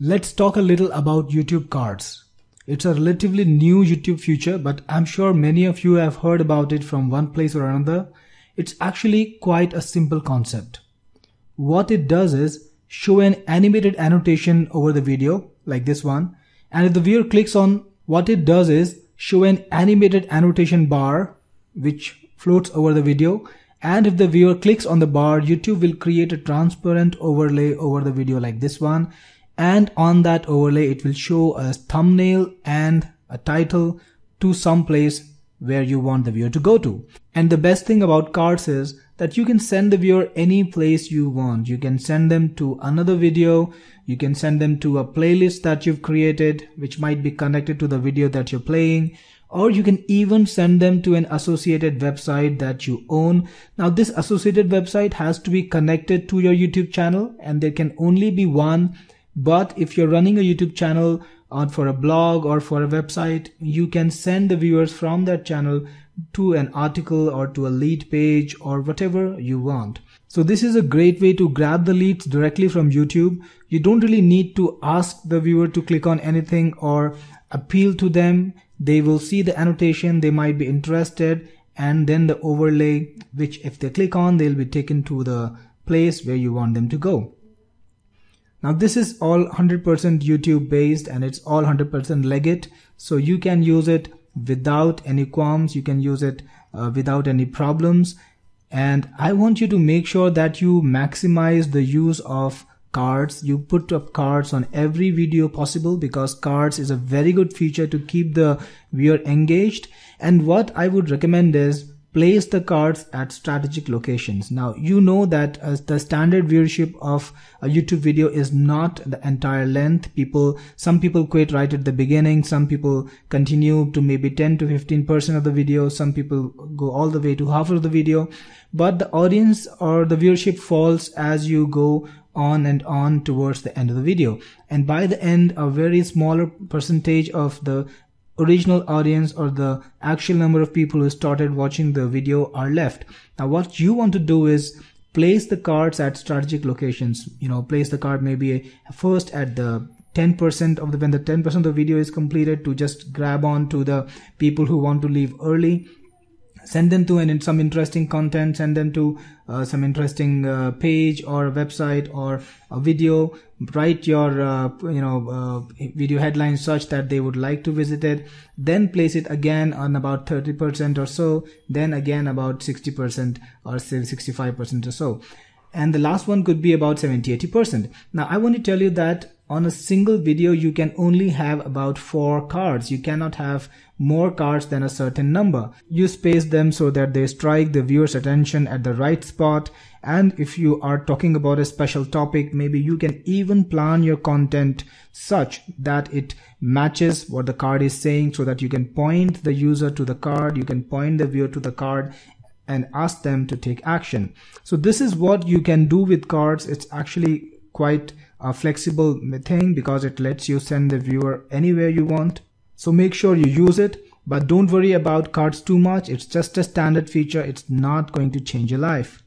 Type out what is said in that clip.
Let's talk a little about YouTube cards. It's a relatively new YouTube feature, but I'm sure many of you have heard about it from one place or another. It's actually quite a simple concept. What it does is show an animated annotation over the video, like this one, and if the viewer clicks on what it does is show an animated annotation bar which floats over the video and if the viewer clicks on the bar YouTube will create a transparent overlay over the video like this one and on that overlay it will show a thumbnail and a title to some place where you want the viewer to go to. And the best thing about cards is that you can send the viewer any place you want. You can send them to another video. You can send them to a playlist that you've created, which might be connected to the video that you're playing. Or you can even send them to an associated website that you own. Now this associated website has to be connected to your YouTube channel and there can only be one but if you're running a YouTube channel or for a blog or for a website, you can send the viewers from that channel to an article or to a lead page or whatever you want. So this is a great way to grab the leads directly from YouTube. You don't really need to ask the viewer to click on anything or appeal to them. They will see the annotation. They might be interested and then the overlay, which if they click on, they'll be taken to the place where you want them to go. Now this is all 100% YouTube based and it's all 100% Legit. So you can use it without any qualms. You can use it uh, without any problems. And I want you to make sure that you maximize the use of cards. You put up cards on every video possible because cards is a very good feature to keep the viewer engaged. And what I would recommend is place the cards at strategic locations. Now, you know that uh, the standard viewership of a YouTube video is not the entire length. People, some people quit right at the beginning. Some people continue to maybe 10 to 15% of the video. Some people go all the way to half of the video, but the audience or the viewership falls as you go on and on towards the end of the video. And by the end, a very smaller percentage of the original audience or the actual number of people who started watching the video are left. Now what you want to do is place the cards at strategic locations. You know, place the card maybe first at the 10% of the when the 10% of the video is completed to just grab on to the people who want to leave early send them to an, some interesting content, send them to uh, some interesting uh, page or a website or a video. Write your uh, you know uh, video headlines such that they would like to visit it. Then place it again on about 30% or so. Then again about 60% or say 65% or so. And the last one could be about 70, 80%. Now I want to tell you that on a single video you can only have about four cards you cannot have more cards than a certain number you space them so that they strike the viewer's attention at the right spot and if you are talking about a special topic maybe you can even plan your content such that it matches what the card is saying so that you can point the user to the card you can point the viewer to the card and ask them to take action so this is what you can do with cards it's actually quite a flexible thing because it lets you send the viewer anywhere you want. So make sure you use it, but don't worry about cards too much. It's just a standard feature. It's not going to change your life.